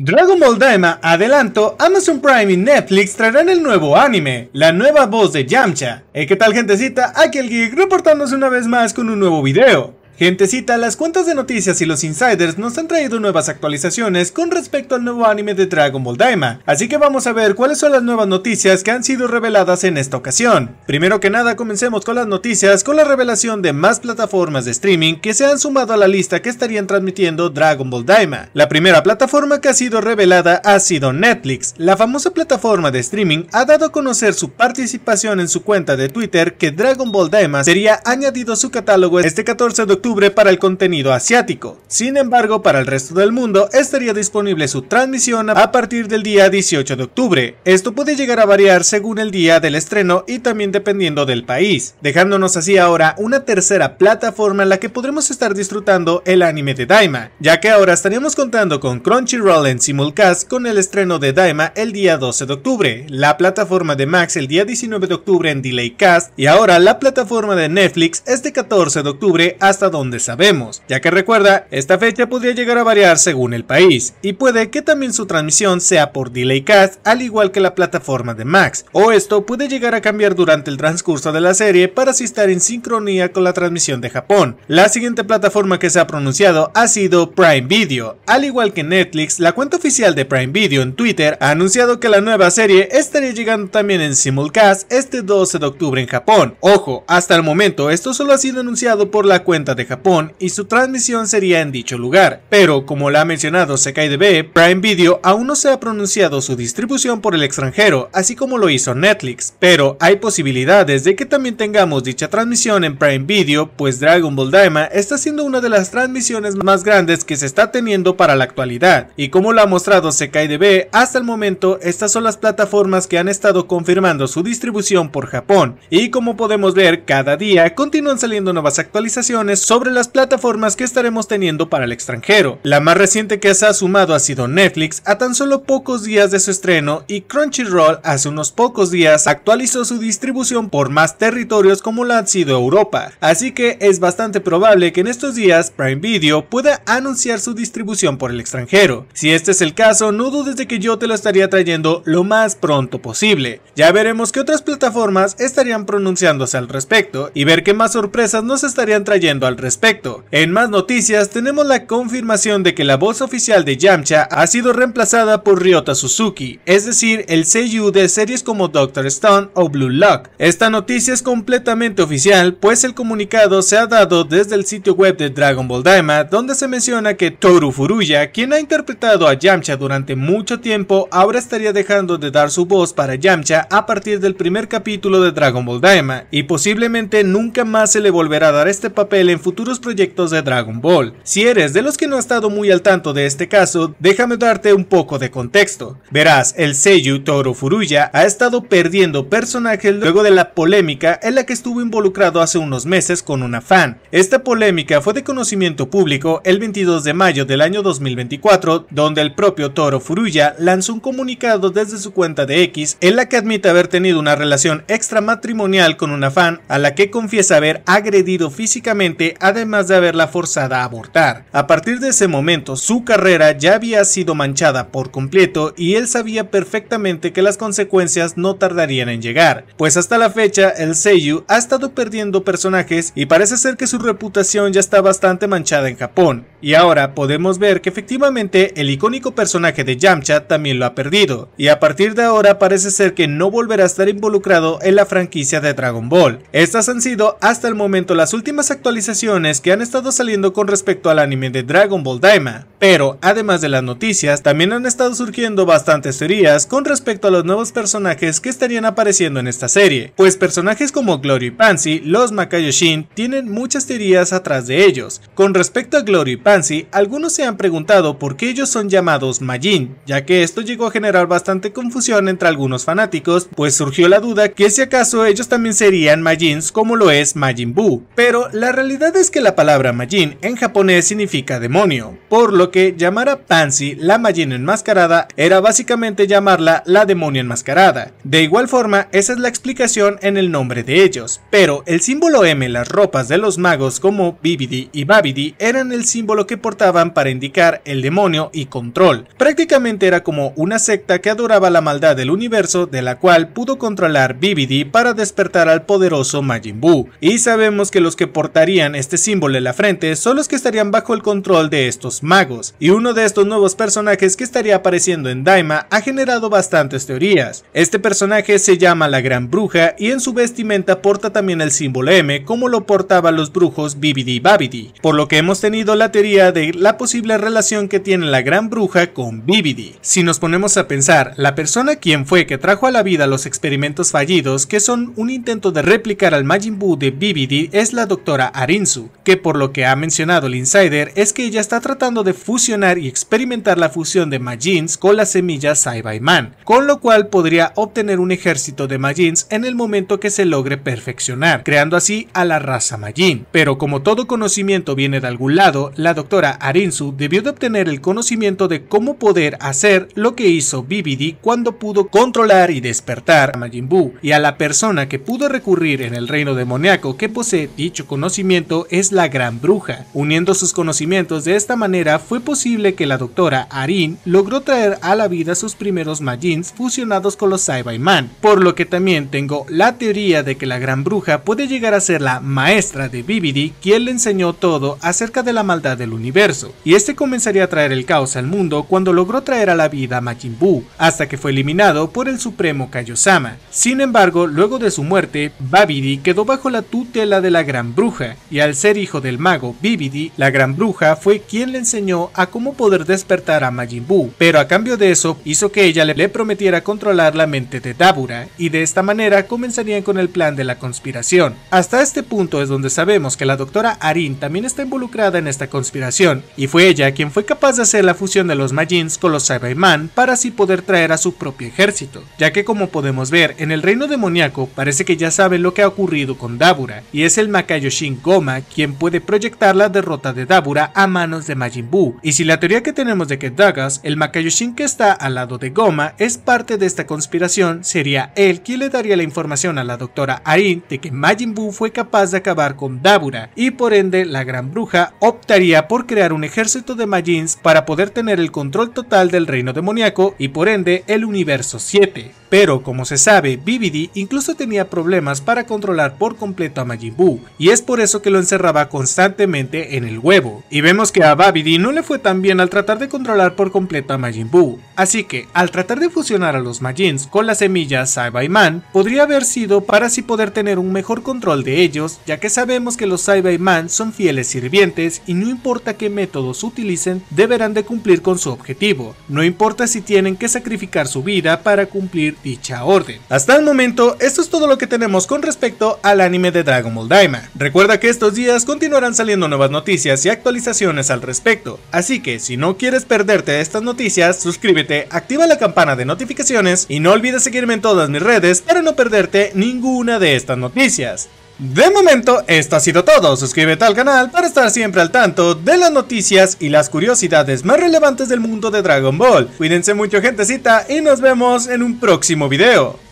Dragon Ball Daima, adelanto, Amazon Prime y Netflix traerán el nuevo anime, la nueva voz de Yamcha. Y eh, ¿qué tal gentecita? Aquí el Geek reportándose una vez más con un nuevo video. Gentecita, las cuentas de noticias y los insiders nos han traído nuevas actualizaciones con respecto al nuevo anime de Dragon Ball Daima, así que vamos a ver cuáles son las nuevas noticias que han sido reveladas en esta ocasión. Primero que nada comencemos con las noticias con la revelación de más plataformas de streaming que se han sumado a la lista que estarían transmitiendo Dragon Ball Daima. La primera plataforma que ha sido revelada ha sido Netflix. La famosa plataforma de streaming ha dado a conocer su participación en su cuenta de Twitter que Dragon Ball Daima sería añadido a su catálogo este 14 de para el contenido asiático. Sin embargo, para el resto del mundo estaría disponible su transmisión a partir del día 18 de octubre. Esto puede llegar a variar según el día del estreno y también dependiendo del país, dejándonos así ahora una tercera plataforma en la que podremos estar disfrutando el anime de Daima, ya que ahora estaríamos contando con Crunchyroll en simulcast con el estreno de Daima el día 12 de octubre, la plataforma de Max el día 19 de octubre en Delaycast y ahora la plataforma de Netflix es de 14 de octubre hasta donde sabemos, ya que recuerda, esta fecha podría llegar a variar según el país, y puede que también su transmisión sea por Delay Cast, al igual que la plataforma de Max, o esto puede llegar a cambiar durante el transcurso de la serie para así estar en sincronía con la transmisión de Japón. La siguiente plataforma que se ha pronunciado ha sido Prime Video, al igual que Netflix, la cuenta oficial de Prime Video en Twitter ha anunciado que la nueva serie estaría llegando también en simulcast este 12 de octubre en Japón. Ojo, hasta el momento esto solo ha sido anunciado por la cuenta de Japón y su transmisión sería en dicho lugar, pero como la ha mencionado Sekai DB, Prime Video aún no se ha pronunciado su distribución por el extranjero, así como lo hizo Netflix, pero hay posibilidades de que también tengamos dicha transmisión en Prime Video, pues Dragon Ball Daima está siendo una de las transmisiones más grandes que se está teniendo para la actualidad, y como lo ha mostrado Sekai hasta el momento estas son las plataformas que han estado confirmando su distribución por Japón, y como podemos ver, cada día continúan saliendo nuevas actualizaciones sobre las plataformas que estaremos teniendo para el extranjero. La más reciente que se ha sumado ha sido Netflix a tan solo pocos días de su estreno y Crunchyroll hace unos pocos días actualizó su distribución por más territorios como la ha sido Europa, así que es bastante probable que en estos días Prime Video pueda anunciar su distribución por el extranjero. Si este es el caso, no dudes de que yo te lo estaría trayendo lo más pronto posible. Ya veremos qué otras plataformas estarían pronunciándose al respecto y ver qué más sorpresas nos estarían trayendo al respecto. En más noticias, tenemos la confirmación de que la voz oficial de Yamcha ha sido reemplazada por Ryota Suzuki, es decir, el seiyuu de series como Doctor Stone o Blue Lock. Esta noticia es completamente oficial, pues el comunicado se ha dado desde el sitio web de Dragon Ball Daima, donde se menciona que Toru Furuya, quien ha interpretado a Yamcha durante mucho tiempo, ahora estaría dejando de dar su voz para Yamcha a partir del primer capítulo de Dragon Ball Daima, y posiblemente nunca más se le volverá a dar este papel en futuro futuros proyectos de Dragon Ball. Si eres de los que no ha estado muy al tanto de este caso, déjame darte un poco de contexto. Verás, el Seiyu Toro Furuya ha estado perdiendo personajes luego de la polémica en la que estuvo involucrado hace unos meses con una fan. Esta polémica fue de conocimiento público el 22 de mayo del año 2024, donde el propio Toro Furuya lanzó un comunicado desde su cuenta de X en la que admite haber tenido una relación extramatrimonial con una fan a la que confiesa haber agredido físicamente además de haberla forzada a abortar. A partir de ese momento, su carrera ya había sido manchada por completo y él sabía perfectamente que las consecuencias no tardarían en llegar, pues hasta la fecha el Seiyu ha estado perdiendo personajes y parece ser que su reputación ya está bastante manchada en Japón, y ahora podemos ver que efectivamente el icónico personaje de Yamcha también lo ha perdido, y a partir de ahora parece ser que no volverá a estar involucrado en la franquicia de Dragon Ball. Estas han sido hasta el momento las últimas actualizaciones que han estado saliendo con respecto al anime de Dragon Ball Daima, pero además de las noticias, también han estado surgiendo bastantes teorías con respecto a los nuevos personajes que estarían apareciendo en esta serie, pues personajes como Glory y Pansy, los Makayoshin, tienen muchas teorías atrás de ellos. Con respecto a Glory y Pansy, algunos se han preguntado por qué ellos son llamados Majin, ya que esto llegó a generar bastante confusión entre algunos fanáticos, pues surgió la duda que si acaso ellos también serían Majins como lo es Majin Buu, pero la realidad es que la palabra Majin en japonés significa demonio, por lo que llamar a Pansy la Majin enmascarada era básicamente llamarla la demonio enmascarada. De igual forma, esa es la explicación en el nombre de ellos, pero el símbolo M en las ropas de los magos como Bibidi y Babidi eran el símbolo que portaban para indicar el demonio y control. Prácticamente era como una secta que adoraba la maldad del universo de la cual pudo controlar Bibidi para despertar al poderoso Majin Buu, y sabemos que los que portarían este símbolo en la frente son los que estarían bajo el control de estos magos, y uno de estos nuevos personajes que estaría apareciendo en Daima ha generado bastantes teorías. Este personaje se llama la Gran Bruja y en su vestimenta porta también el símbolo M como lo portaban los brujos Bibidi Babidi, por lo que hemos tenido la teoría de la posible relación que tiene la Gran Bruja con Bibidi. Si nos ponemos a pensar, la persona quien fue que trajo a la vida los experimentos fallidos que son un intento de replicar al Majin Buu de Bibidi es la doctora Arinson que por lo que ha mencionado el insider es que ella está tratando de fusionar y experimentar la fusión de Majins con la semilla Saibaiman, con lo cual podría obtener un ejército de Majins en el momento que se logre perfeccionar, creando así a la raza Majin. Pero como todo conocimiento viene de algún lado, la doctora Arinsu debió de obtener el conocimiento de cómo poder hacer lo que hizo BBD cuando pudo controlar y despertar a Majin Buu, y a la persona que pudo recurrir en el reino demoníaco que posee dicho conocimiento es la gran bruja. Uniendo sus conocimientos de esta manera fue posible que la doctora Arin logró traer a la vida sus primeros Majins fusionados con los Saibaiman. por lo que también tengo la teoría de que la gran bruja puede llegar a ser la maestra de Bibidi quien le enseñó todo acerca de la maldad del universo, y este comenzaría a traer el caos al mundo cuando logró traer a la vida a Majin Buu, hasta que fue eliminado por el supremo Kayosama. Sin embargo, luego de su muerte, Babidi quedó bajo la tutela de la gran bruja, y al ser hijo del mago Bibidi, la gran bruja fue quien le enseñó a cómo poder despertar a Majin Buu, pero a cambio de eso hizo que ella le prometiera controlar la mente de Dabura, y de esta manera comenzarían con el plan de la conspiración. Hasta este punto es donde sabemos que la doctora Arin también está involucrada en esta conspiración, y fue ella quien fue capaz de hacer la fusión de los Majins con los Cyberman para así poder traer a su propio ejército, ya que como podemos ver, en el reino demoníaco parece que ya saben lo que ha ocurrido con Dabura, y es el Makayoshin Goma quien puede proyectar la derrota de Dabura a manos de Majin Buu. Y si la teoría que tenemos de que Dagas, el Makayoshin que está al lado de Goma, es parte de esta conspiración, sería él quien le daría la información a la doctora Ain de que Majin Buu fue capaz de acabar con Dabura, y por ende la gran bruja optaría por crear un ejército de Majins para poder tener el control total del reino demoníaco y por ende el universo 7. Pero como se sabe, BBD incluso tenía problemas para controlar por completo a Majin Buu, y es por eso que lo cerraba constantemente en el huevo, y vemos que a Babidi no le fue tan bien al tratar de controlar por completo a Majin Buu, así que al tratar de fusionar a los Majins con las semillas Man podría haber sido para así poder tener un mejor control de ellos, ya que sabemos que los Man son fieles sirvientes y no importa qué métodos utilicen, deberán de cumplir con su objetivo, no importa si tienen que sacrificar su vida para cumplir dicha orden. Hasta el momento, esto es todo lo que tenemos con respecto al anime de Dragon Ball Daima. Recuerda que estos días continuarán saliendo nuevas noticias y actualizaciones al respecto, así que si no quieres perderte estas noticias, suscríbete, activa la campana de notificaciones y no olvides seguirme en todas mis redes para no perderte ninguna de estas noticias. De momento, esto ha sido todo. Suscríbete al canal para estar siempre al tanto de las noticias y las curiosidades más relevantes del mundo de Dragon Ball. Cuídense mucho, gentecita, y nos vemos en un próximo video.